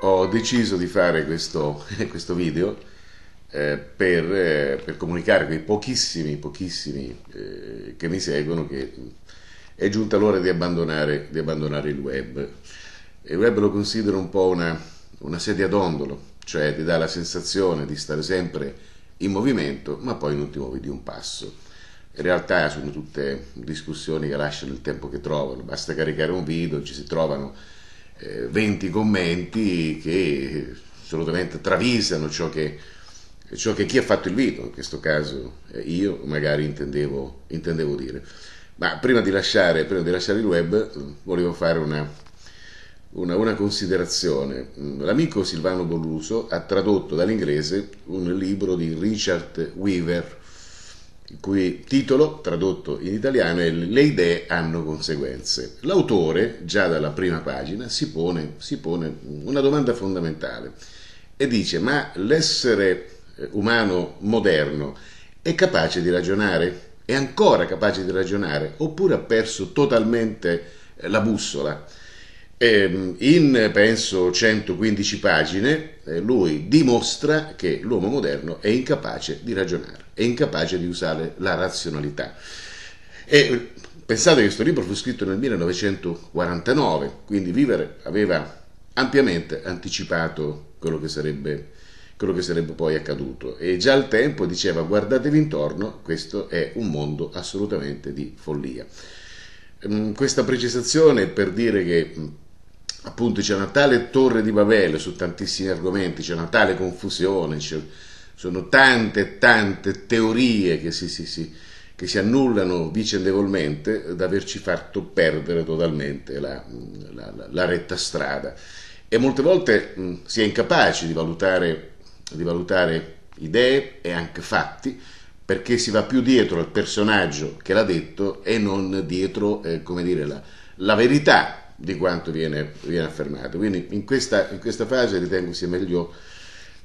ho deciso di fare questo, questo video eh, per, eh, per, comunicare a quei pochissimi, pochissimi eh, che mi seguono che è giunta l'ora di abbandonare, di abbandonare il web. Il web lo considero un po' una, una sedia a dondolo, cioè ti dà la sensazione di stare sempre in movimento, ma poi non ti muovi di un passo. In realtà sono tutte discussioni che lasciano il tempo che trovano, basta caricare un video, ci si trovano 20 eh, commenti che assolutamente travisano ciò che, ciò che, chi ha fatto il video, in questo caso eh, io magari intendevo, intendevo dire. Ma prima di, lasciare, prima di lasciare il web volevo fare una, una, una, considerazione. L'amico Silvano Bolluso ha tradotto dall'inglese un libro di Richard Weaver, il cui titolo, tradotto in italiano, è Le idee hanno conseguenze. L'autore, già dalla prima pagina, si pone, si pone una domanda fondamentale e dice ma l'essere eh, umano moderno è capace di ragionare? È ancora capace di ragionare? Oppure ha perso totalmente eh, la bussola? Ehm, in penso 115 pagine eh, lui dimostra che l'uomo moderno è incapace di ragionare è incapace di usare la razionalità. E pensate che questo libro fu scritto nel 1949, quindi Vivere aveva ampiamente anticipato quello che sarebbe, quello che sarebbe poi accaduto e già al tempo diceva guardatevi intorno, questo è un mondo assolutamente di follia. Mm, questa precisazione per dire che mm, appunto c'è una tale torre di Babele su tantissimi argomenti, c'è una tale confusione, c'è sono tante, tante teorie che si, si, si, che si annullano vicendevolmente da averci fatto perdere totalmente la, la, la, la retta strada. E molte volte mh, si è incapaci di valutare, di valutare idee e anche fatti perché si va più dietro al personaggio che l'ha detto e non dietro eh, come dire, la, la, verità di quanto viene, viene affermato. Quindi in questa, in questa fase ritengo sia meglio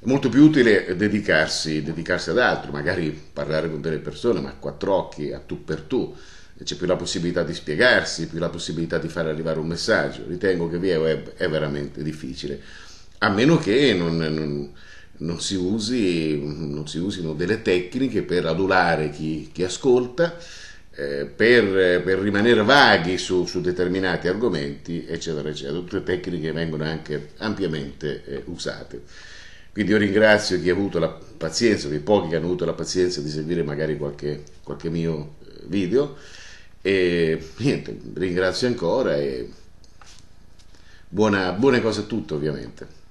è molto più utile dedicarsi, dedicarsi ad altro, magari parlare con delle persone, ma a quattro occhi, a tu per tu c'è più la possibilità di spiegarsi, più la possibilità di far arrivare un messaggio. Ritengo che via web è veramente difficile, a meno che non, non, non, si, usi, non si, usino delle tecniche per adulare chi, chi ascolta, eh, per, per, rimanere vaghi su, su, determinati argomenti, eccetera, eccetera. Tutte tecniche che vengono anche ampiamente eh, usate. Quindi io ringrazio chi ha avuto la pazienza, quei pochi che hanno avuto la pazienza di seguire magari qualche, qualche mio eh, video e niente, ringrazio ancora e buona, buone cose a tutti ovviamente.